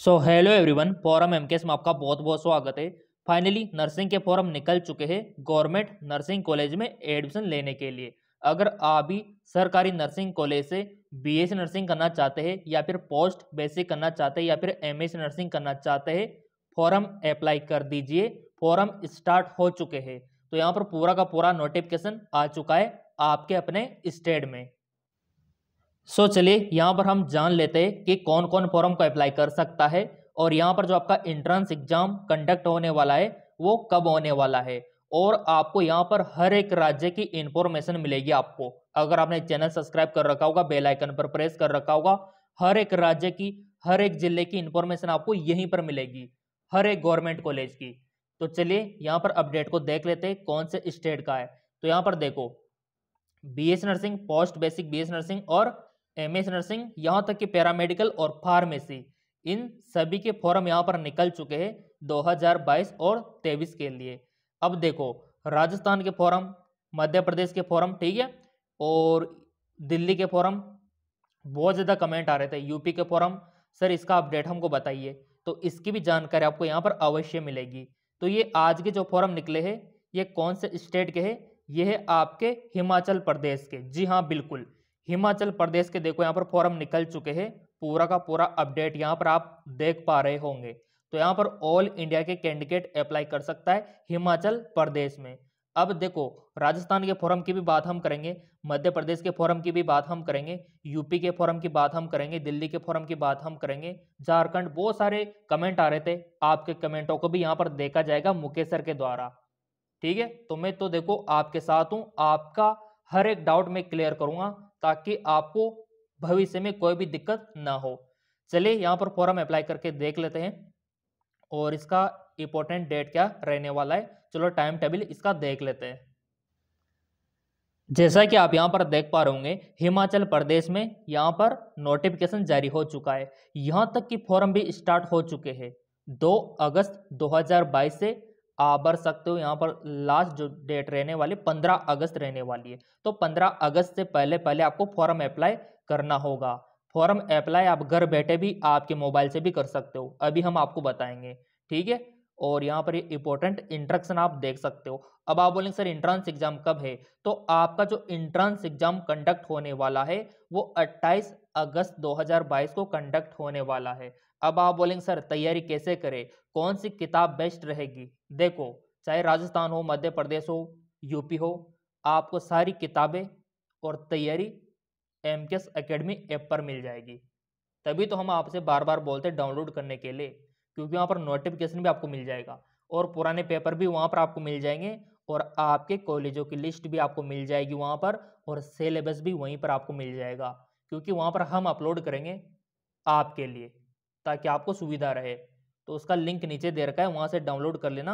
सो hello everyone form M में आपका बहुत बहुत स्वागत है फाइनली नर्सिंग के फॉरम निकल चुके हैं गवर्नमेंट नर्सिंग कॉलेज में एडमिशन लेने के लिए अगर आप भी सरकारी नर्सिंग कॉलेज से बीएससी नर्सिंग करना चाहते हैं या फिर पोस्ट बेसिक करना चाहते हैं या फिर एमएससी नर्सिंग करना चाहते हैं फॉरम अप्लाई कर दीजिए फॉरम स्टार्ट हो चुके हैं तो यहाँ पर पूरा का पूरा नोटिफिकेशन आ चुका है आपके अपने स्टेट में सो चलिए यहाँ पर हम जान लेते हैं कि कौन कौन फॉर्म को अप्लाई कर सकता है और यहाँ पर जो आपका एंट्रेंस एग्जाम कंडक्ट होने वाला है वो कब होने वाला है और आपको यहाँ पर हर एक राज्य की इंफॉर्मेशन मिलेगी आपको अगर आपने चैनल सब्सक्राइब कर रखा होगा बेल आइकन पर प्रेस कर रखा होगा हर एक राज्य की हर एक जिले की इंफॉर्मेशन आपको यहीं पर मिलेगी हर एक गवर्नमेंट कॉलेज की तो चलिए यहाँ पर अपडेट को देख लेते हैं कौन से स्टेट का है तो यहाँ पर देखो B S nursing post basic B S nursing और एम एस नर्सिंग यहाँ तक कि पैरामेडिकल और फार्मेसी इन सभी के फॉर्म यहाँ पर निकल चुके हैं 2022 और 23 के लिए अब देखो राजस्थान के फॉर्म मध्य प्रदेश के फॉर्म ठीक है और दिल्ली के फॉर्म बहुत ज़्यादा कमेंट आ रहे थे यूपी के फॉर्म सर इसका अपडेट हमको बताइए तो इसकी भी जानकारी आपको यहाँ पर अवश्य मिलेगी तो ये आज के जो फॉर्म निकले हैं ये कौन से स्टेट के हैं ये है आपके हिमाचल प्रदेश के जी हाँ बिल्कुल हिमाचल प्रदेश के देखो यहाँ पर फॉर्म निकल चुके हैं पूरा का पूरा अपडेट यहाँ पर आप देख पा रहे होंगे तो यहाँ पर ऑल इंडिया के कैंडिडेट अप्लाई कर सकता है हिमाचल प्रदेश में अब देखो राजस्थान के फॉर्म की भी बात हम करेंगे मध्य प्रदेश के फॉर्म की भी बात हम करेंगे यूपी के फॉर्म की बात हम करेंगे दिल्ली के फॉर्म की बात हम करेंगे झारखंड बहुत सारे कमेंट आ रहे थे आपके कमेंटों को भी यहाँ पर देखा जाएगा मुकेश सर के द्वारा ठीक है तो मैं तो देखो आपके साथ हूँ आपका हर एक डाउट मैं क्लियर करूंगा ताकि आपको भविष्य में कोई भी दिक्कत ना हो चलिए यहाँ पर फॉर्म अप्लाई करके देख लेते हैं और इसका इंपॉर्टेंट डेट क्या रहने वाला है चलो टाइम टेबल इसका देख लेते हैं जैसा कि आप यहाँ पर देख पा रहे होंगे हिमाचल प्रदेश में यहाँ पर नोटिफिकेशन जारी हो चुका है यहाँ तक कि फॉर्म भी स्टार्ट हो चुके हैं 2 अगस्त 2022 से भर सकते हो यहाँ पर लास्ट जो डेट रहने वाली पंद्रह अगस्त रहने वाली है तो पंद्रह अगस्त से पहले पहले आपको फॉर्म अप्लाई करना होगा फॉर्म अप्लाई आप घर बैठे भी आपके मोबाइल से भी कर सकते हो अभी हम आपको बताएंगे ठीक है और यहाँ पर ये इंपॉर्टेंट इंट्रक्शन आप देख सकते हो अब आप बोलेंगे सर इंट्रांस एग्जाम कब है तो आपका जो इंट्रांस एग्जाम कंडक्ट होने वाला है वो 28 अगस्त 2022 को कंडक्ट होने वाला है अब आप बोलेंगे सर तैयारी कैसे करें कौन सी किताब बेस्ट रहेगी देखो चाहे राजस्थान हो मध्य प्रदेश हो यूपी हो आपको सारी किताबें और तैयारी M K S academy app पर मिल जाएगी तभी तो हम आपसे बार बार बोलते हैं डाउनलोड करने के लिए क्योंकि वहाँ पर नोटिफिकेशन भी आपको मिल जाएगा और पुराने पेपर भी वहाँ पर आपको मिल जाएंगे और आपके कॉलेजों की लिस्ट भी आपको मिल जाएगी वहाँ पर और सिलेबस भी वहीं पर आपको मिल जाएगा क्योंकि वहाँ पर हम अपलोड करेंगे आपके लिए ताकि आपको सुविधा रहे तो उसका लिंक नीचे दे रखा है वहाँ से डाउनलोड कर लेना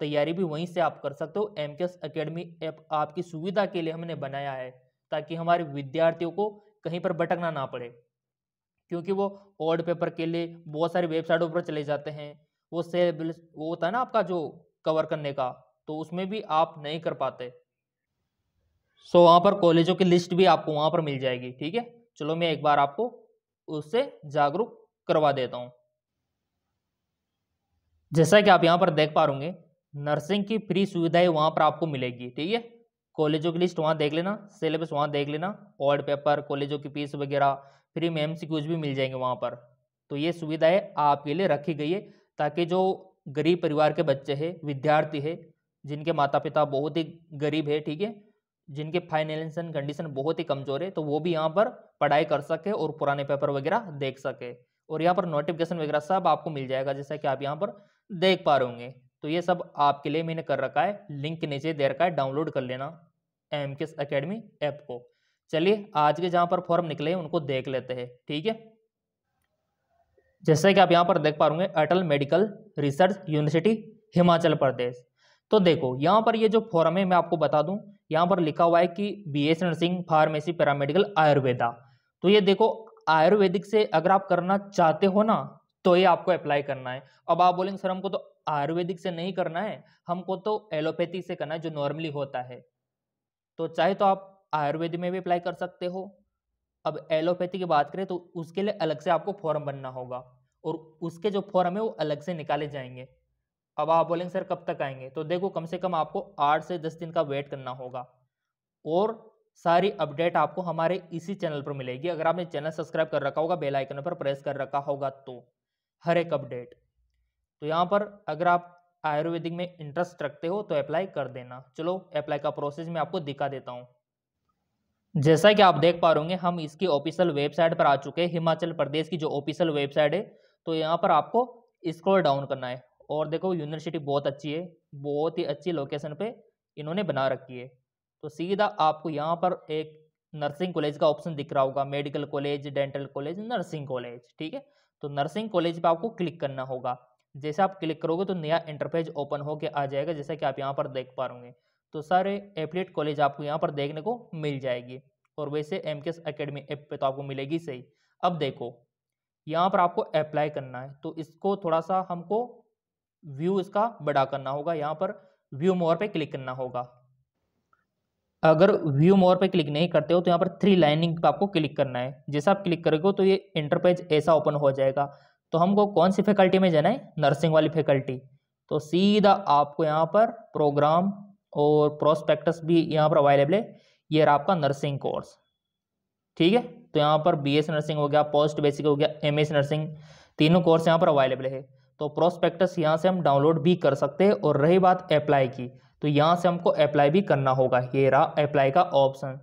तैयारी भी वहीं से आप कर सकते हो M K S academy app आपकी सुविधा के लिए हमने बनाया है ताकि हमारे विद्यार्थियों को कहीं पर भटकना ना पड़े क्योंकि वो ओल्ड पेपर के लिए बहुत सारी वेबसाइटों पर चले जाते हैं वो सेल वो होता है ना आपका जो कवर करने का तो उसमें भी आप नहीं कर पाते सो वहाँ पर कॉलेजों की लिस्ट भी आपको वहाँ पर मिल जाएगी ठीक है चलो मैं एक बार आपको उससे जागरूक करवा देता हूँ जैसा कि आप यहाँ पर देख पा रूंगे नर्सिंग की फ्री सुविधाएं वहाँ पर आपको मिलेगी ठीक है कॉलेजों की लिस्ट वहाँ देख लेना सिलेबस वहाँ देख लेना ओल्ड पेपर कॉलेजों की फीस वगैरह फ्री में एम भी मिल जाएंगे वहाँ पर तो ये सुविधाएं आपके लिए रखी गई है ताकि जो गरीब परिवार के बच्चे हैं विद्यार्थी है जिनके माता पिता बहुत ही गरीब है ठीक है जिनके फाइनेंशियल कंडीशन बहुत ही कमजोर है तो वो भी यहाँ पर पढ़ाई कर सके और पुराने पेपर वगैरह देख सके और यहाँ पर नोटिफिकेशन वगैरह सब आपको मिल जाएगा जैसा कि आप यहाँ पर देख पा रहे होंगे तो ये सब आपके लिए मैंने कर रखा है लिंक नीचे दे रखा है डाउनलोड कर लेना एम के अकेडमी ऐप को चलिए आज के जहाँ पर फॉर्म निकले उनको देख लेते हैं ठीक है जैसे कि आप यहाँ पर देख पा रहे Atal medical research university Himachal Pradesh तो देखो यहाँ पर ये जो फॉर्म है मैं आपको बता दूँ यहाँ पर लिखा हुआ है कि B S nursing pharmacy paramedical Ayurveda तो ये देखो आयुर्वेदिक से अगर आप करना चाहते हो ना तो ये आपको अप्लाई करना है अब आप बोलेंगे सर हमको तो आयुर्वेदिक से नहीं करना है हमको तो एलोपैथी से करना है जो नॉर्मली होता है तो चाहे तो आप आयुर्वेद में भी अप्लाई कर सकते हो अब एलोपैथी की बात करें तो उसके लिए अलग से आपको फॉर्म बनना होगा और उसके जो फॉर्म है वो अलग से निकाले जाएंगे अब आप बोलेंगे सर कब तक आएंगे तो देखो कम से कम आपको आठ से दस दिन का वेट करना होगा और सारी अपडेट आपको हमारे इसी चैनल पर मिलेगी अगर आपने चैनल सब्सक्राइब कर रखा होगा बेल आइकन पर प्रेस कर रखा होगा तो हर एक अपडेट तो यहाँ पर अगर आप आयुर्वेदिक में इंटरेस्ट रखते हो तो अप्लाई कर देना चलो अप्लाई का प्रोसेस मैं आपको दिखा देता हूँ जैसा कि आप देख पा रहे हम इसकी ऑफिशियल वेबसाइट पर आ चुके हैं हिमाचल प्रदेश की जो ऑफिशियल वेबसाइट है तो यहाँ पर आपको स्क्रॉल डाउन करना है और देखो यूनिवर्सिटी बहुत अच्छी है बहुत ही अच्छी लोकेशन पे इन्होंने बना रखी है तो सीधा आपको यहाँ पर एक नर्सिंग कॉलेज का ऑप्शन दिख रहा होगा medical college dental college nursing college ठीक है तो नर्सिंग कॉलेज पर आपको क्लिक करना होगा जैसे आप क्लिक करोगे तो नया इंटरफेज ओपन होकर आ जाएगा जैसा कि आप यहाँ पर देख पा रहे तो सारे एफिलेट कॉलेज आपको यहाँ पर देखने को मिल जाएगी और वैसे M K S academy app पर तो आपको मिलेगी सही अब देखो यहाँ पर आपको अप्लाई करना है तो इसको थोड़ा सा हमको व्यू इसका बड़ा करना होगा यहाँ पर व्यू मोर पे क्लिक करना होगा अगर व्यू मोर पे क्लिक नहीं करते हो तो यहाँ पर थ्री लाइनिंग पे आपको क्लिक करना है जैसा आप क्लिक करोगे तो ये इंटरपेज ऐसा ओपन हो जाएगा तो हमको कौन सी फैकल्टी में जाना है नर्सिंग वाली फैकल्टी तो सीधा आपको यहाँ पर प्रोग्राम और प्रोस्पेक्टस भी यहाँ पर अवेलेबल है ये रहा आपका नर्सिंग कोर्स ठीक है तो यहाँ पर बी नर्सिंग हो गया पोस्ट बेसिक हो गया एम नर्सिंग तीनों कोर्स यहाँ पर अवेलेबल है तो प्रोस्पेक्टस यहाँ से हम डाउनलोड भी कर सकते हैं और रही बात अप्लाई की तो यहाँ से हमको अप्लाई भी करना होगा ये रहा अप्लाई का ऑप्शन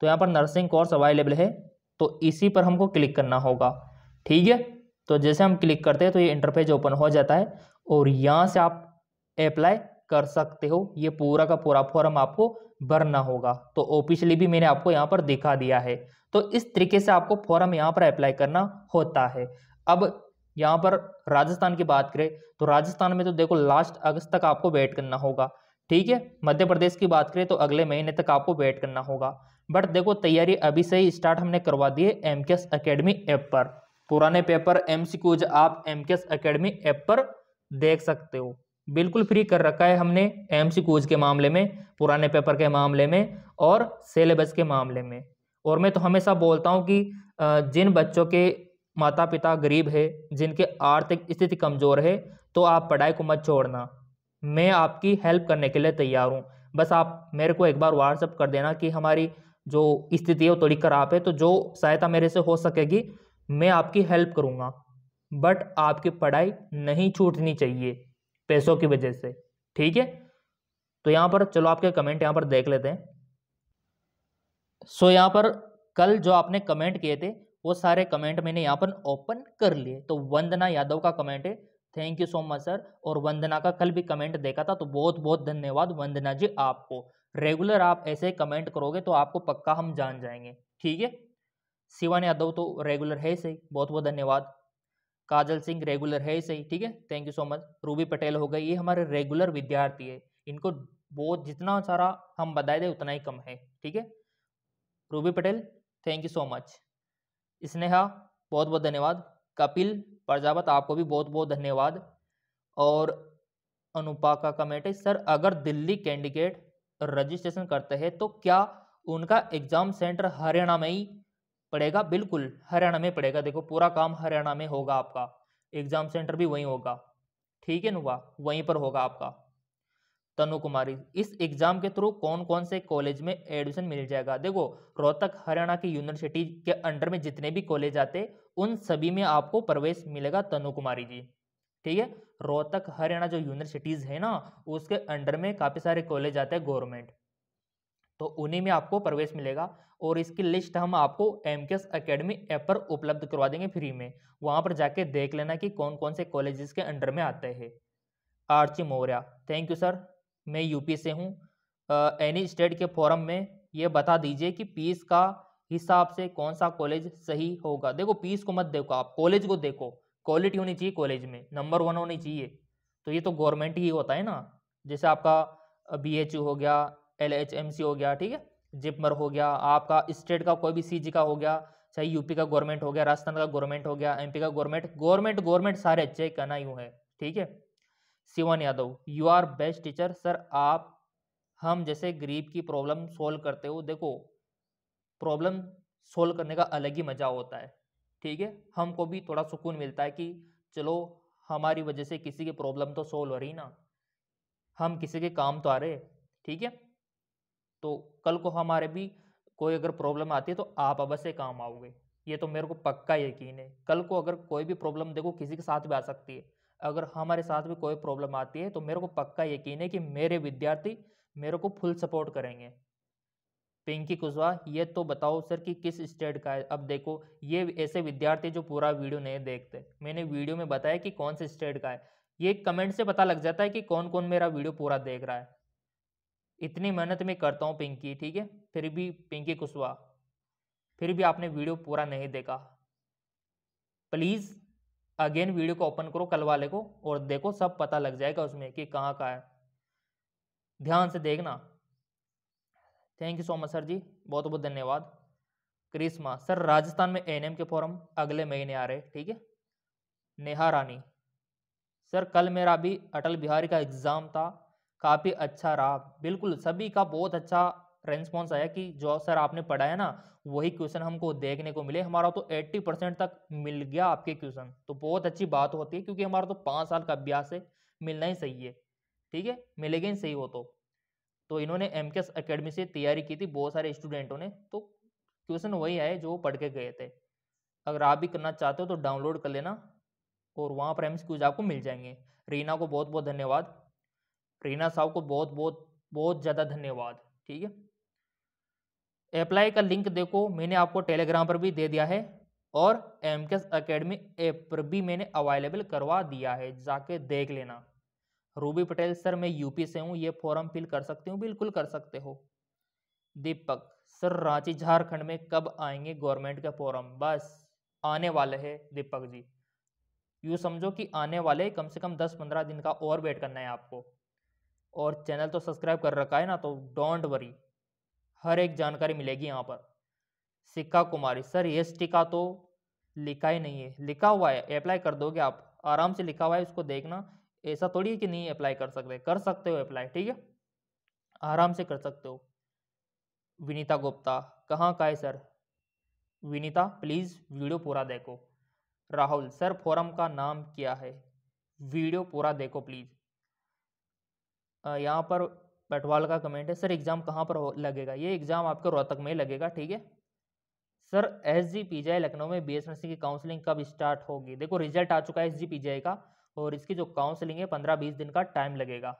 तो यहाँ पर नर्सिंग कोर्स अवेलेबल है तो इसी पर हमको क्लिक करना होगा ठीक है तो जैसे हम क्लिक करते हैं तो ये इंटरफेज ओपन हो जाता है और यहाँ से आप अप्लाई कर सकते हो ये पूरा का पूरा फॉर्म आपको भरना होगा तो ऑफिशियली भी मैंने आपको यहाँ पर दिखा दिया है तो इस तरीके से आपको फॉर्म यहाँ पर अप्लाई करना होता है अब यहाँ पर राजस्थान की बात करें तो राजस्थान में तो देखो लास्ट अगस्त तक आपको वेट करना होगा ठीक है मध्य प्रदेश की बात करें तो अगले महीने तक आपको वेट करना होगा बट देखो तैयारी अभी से ही स्टार्ट हमने करवा दी है M K S academy app पर पुराने पेपर एम सी क्यूज आप M K S academy app पर देख सकते हो बिल्कुल फ्री कर रखा है हमने एम सी क्यूज के मामले में पुराने पेपर के मामले में और सिलेबस के मामले में और मैं तो हमेशा बोलता हूँ कि जिन बच्चों के माता पिता गरीब है जिनके आर्थिक स्थिति कमज़ोर है तो आप पढ़ाई को मत छोड़ना मैं आपकी हेल्प करने के लिए तैयार हूँ बस आप मेरे को एक बार व्हाट्सअप कर देना कि हमारी जो स्थिति है वो थोड़ी खराब है तो जो सहायता मेरे से हो सकेगी मैं आपकी हेल्प करूँगा बट आपकी पढ़ाई नहीं छूटनी चाहिए पैसों की वजह से ठीक है तो यहाँ पर चलो आपके कमेंट यहाँ पर देख लेते हैं सो यहाँ पर कल जो आपने कमेंट किए थे वो सारे कमेंट मैंने यहाँ पर ओपन कर लिए तो वंदना यादव का कमेंट है thank you so much sir और वंदना का कल भी कमेंट देखा था तो बहुत बहुत धन्यवाद वंदना जी आपको रेगुलर आप ऐसे कमेंट करोगे तो आपको पक्का हम जान जाएंगे ठीक है शिवान यादव तो रेगुलर है सही बहुत बहुत धन्यवाद काजल सिंह रेगुलर है सही ठीक है thank you so much Ruby Patel हो गई ये हमारे रेगुलर विद्यार्थी है इनको बहुत जितना सारा हम बताए दे उतना ही कम है ठीक है Ruby Patel thank you so much Sneha बहुत बहुत धन्यवाद कपिल प्रजावत आपको भी बहुत बहुत धन्यवाद और अनुपा का कमेंट है सर अगर दिल्ली कैंडिडेट रजिस्ट्रेशन करते हैं तो क्या उनका एग्जाम सेंटर हरियाणा में ही पड़ेगा बिल्कुल हरियाणा में पड़ेगा देखो पूरा काम हरियाणा में होगा आपका एग्जाम सेंटर भी वहीं होगा ठीक है नुबा वहीं पर होगा आपका तनु कुमारी इस एग्जाम के थ्रू कौन कौन से कॉलेज में एडमिशन मिल जाएगा देखो रोहतक हरियाणा की यूनिवर्सिटी के अंडर में जितने भी कॉलेज आते उन सभी में आपको प्रवेश मिलेगा तनु कुमारी जी ठीक है रोहतक हरियाणा जो यूनिवर्सिटीज़ है ना उसके अंडर में काफ़ी सारे कॉलेज आते हैं गवर्नमेंट तो उन्हीं में आपको प्रवेश मिलेगा और इसकी लिस्ट हम आपको M K S academy app पर उपलब्ध करवा देंगे फ्री में वहां पर जाके देख लेना कि कौन कौन से कॉलेजेस के अंडर में आते हैं Archi Maurya thank you sir मैं यूपी से हूँ एनी स्टेट के फॉरम में ये बता दीजिए कि पीस का हिसाब से कौन सा कॉलेज सही होगा देखो पीस को मत देखो आप कॉलेज को देखो क्वालिटी होनी चाहिए कॉलेज में नंबर वन होनी चाहिए तो ये तो गवर्नमेंट ही होता है ना जैसे आपका बी हो गया एल हो गया ठीक है जिपमर हो गया आपका स्टेट का कोई भी सी का हो गया चाहे यूपी का गवर्नमेंट हो गया राजस्थान का गवर्नमेंट हो गया एमपी का गवर्नमेंट गवर्नमेंट गवर्नमेंट सारे अच्छे कहना यूँ है ठीक है Shivan Yadav you are best teacher sir आप हम जैसे गरीब की प्रॉब्लम सोल्व करते हो देखो प्रॉब्लम सोल्व करने का अलग ही मज़ा होता है ठीक है हमको भी थोड़ा सुकून मिलता है कि चलो हमारी वजह से किसी की प्रॉब्लम तो सोल्व हो रही ना हम किसी के काम तो आ रहे ठीक है तो कल को हमारे भी कोई अगर प्रॉब्लम आती है तो आप अवश्य काम आओगे ये तो मेरे को पक्का यकीन है कल को अगर कोई भी प्रॉब्लम देखो किसी के साथ भी आ सकती है अगर हमारे साथ भी कोई प्रॉब्लम आती है तो मेरे को पक्का यकीन है कि मेरे विद्यार्थी मेरे को फुल सपोर्ट करेंगे पिंकी कुशवा ये तो बताओ सर कि किस स्टेट का है अब देखो ये ऐसे विद्यार्थी जो पूरा वीडियो नहीं देखते मैंने वीडियो में बताया कि कौन से स्टेट का है ये कमेंट से पता लग जाता है कि कौन कौन मेरा वीडियो पूरा देख रहा है इतनी मेहनत मैं करता हूँ पिंकी ठीक है फिर भी पिंकी कुशवा फिर भी आपने वीडियो पूरा नहीं देखा प्लीज़ अगेन वीडियो को ओपन करो कल वाले को और देखो सब पता लग जाएगा उसमें कि कहाँ का है ध्यान से देखना thank you so much sir ji बहुत बहुत धन्यवाद क्रिश्मा सर राजस्थान में एन के फॉरम अगले महीने आ रहे ठीक है नेहा रानी सर कल मेरा भी अटल बिहारी का एग्ज़ाम था काफ़ी अच्छा रहा बिल्कुल सभी का बहुत अच्छा रेस्पॉन्स आया कि जो सर आपने पढ़ाया ना वही क्वेश्चन हमको देखने को मिले हमारा तो 80 परसेंट तक मिल गया आपके क्वेश्चन तो बहुत अच्छी बात होती है क्योंकि हमारा तो पाँच साल का अभ्यास है मिलना ही सही है ठीक है मिलेगा ही सही हो तो तो इन्होंने एम के से तैयारी की थी बहुत सारे स्टूडेंटों ने तो क्वेश्चन वही आए जो पढ़ के गए थे अगर आप भी करना चाहते हो तो डाउनलोड कर लेना और वहाँ पर एम आपको मिल जाएंगे रीना को बहुत बहुत धन्यवाद रीना साहब को बहुत बहुत बहुत ज़्यादा धन्यवाद ठीक है अप्लाई का लिंक देखो मैंने आपको टेलीग्राम पर भी दे दिया है और एम के अकेडमी ऐप पर भी मैंने अवेलेबल करवा दिया है जाके देख लेना रूबी पटेल सर मैं यूपी से हूँ ये फॉर्म फिल कर सकती हूँ बिल्कुल कर सकते हो दीपक सर रांची झारखंड में कब आएंगे गवर्नमेंट के फॉरम बस आने वाले है दीपक जी यूँ समझो कि आने वाले कम से कम दस पंद्रह दिन का और वेट करना है आपको और चैनल तो सब्सक्राइब कर रखा है ना तो डोंट वरी हर एक जानकारी मिलेगी यहाँ पर सिक्का कुमारी सर एस टी का तो लिखा ही नहीं है लिखा हुआ है अप्लाई कर दोगे आप आराम से लिखा हुआ है उसको देखना ऐसा थोड़ी है कि नहीं अप्लाई कर सकते कर सकते हो अप्लाई ठीक है आराम से कर सकते हो विनीता गुप्ता कहाँ का है सर विनीता प्लीज़ वीडियो पूरा देखो राहुल सर फोरम का नाम क्या है वीडियो पूरा देखो प्लीज़ यहाँ पर पटवाल का कमेंट है सर एग्ज़ाम कहाँ पर लगेगा ये एग्ज़ाम आपके रोहतक में लगेगा ठीक है sir S G P G Lucknow में बी एस एन सी की काउंसलिंग कब स्टार्ट होगी देखो रिजल्ट आ चुका है एस जी पी जी का और इसकी जो काउंसलिंग है पंद्रह बीस दिन का टाइम लगेगा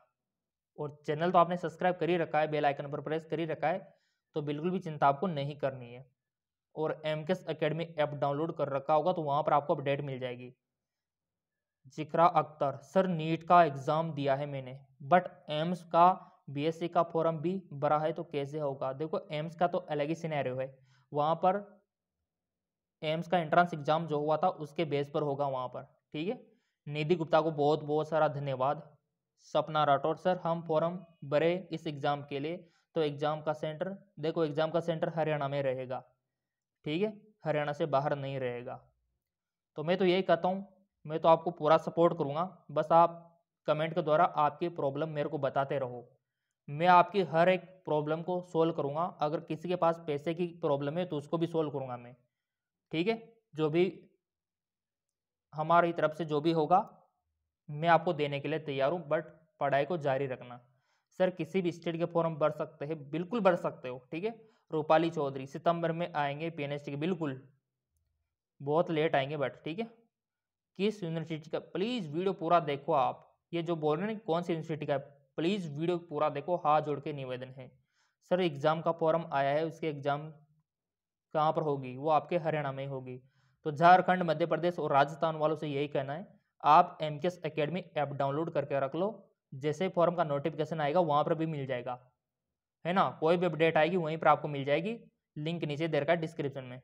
और चैनल तो आपने सब्सक्राइब कर ही रखा है बेल आइकन पर प्रेस कर ही रखा है तो बिल्कुल भी चिंता आपको नहीं करनी है और M K S academy app download कर रखा होगा तो वहाँ पर आपको अपडेट मिल जाएगी जिक्रा अख्तर सर नीट का एग्ज़ाम दिया है मैंने बट एम्स का बीएससी का फॉर्म भी भरा है तो कैसे होगा देखो एम्स का तो अलग ही सिनेरियो है वहाँ पर एम्स का एंट्रेंस एग्जाम जो हुआ था उसके बेस पर होगा वहाँ पर ठीक है निधि गुप्ता को बहुत बहुत सारा धन्यवाद सपना राठौर सर हम फॉर्म भरे इस एग्ज़ाम के लिए तो एग्ज़ाम का सेंटर देखो एग्ज़ाम का सेंटर हरियाणा में रहेगा ठीक है हरियाणा से बाहर नहीं रहेगा तो मैं तो यही कहता हूँ मैं तो आपको पूरा सपोर्ट करूँगा बस आप कमेंट के द्वारा आपकी प्रॉब्लम मेरे को बताते रहो मैं आपकी हर एक प्रॉब्लम को सोल्व करूँगा अगर किसी के पास पैसे की प्रॉब्लम है तो उसको भी सोल्व करूँगा मैं ठीक है जो भी हमारी तरफ से जो भी होगा मैं आपको देने के लिए तैयार हूँ बट पढ़ाई को जारी रखना सर किसी भी स्टेट के फॉर्म भर सकते हैं बिल्कुल भर सकते हो ठीक है रूपाली चौधरी सितंबर में आएंगे पीएनएसटी के बिल्कुल बहुत लेट आएंगे बट ठीक है किस यूनिवर्सिटी का प्लीज़ वीडियो पूरा देखो आप ये जो बोल रहे हैं कौन सी यूनिवर्सिटी का प्लीज़ वीडियो पूरा देखो हाथ जोड़ के निवेदन है सर एग्ज़ाम का फॉर्म आया है उसके एग्ज़ाम कहाँ पर होगी वो आपके हरियाणा में होगी तो झारखंड मध्य प्रदेश और राजस्थान वालों से यही कहना है आप M K S academy app download करके रख लो जैसे फॉर्म का नोटिफिकेशन आएगा वहाँ पर भी मिल जाएगा है ना कोई भी अपडेट आएगी वहीं पर आपको मिल जाएगी लिंक नीचे देर का डिस्क्रिप्शन में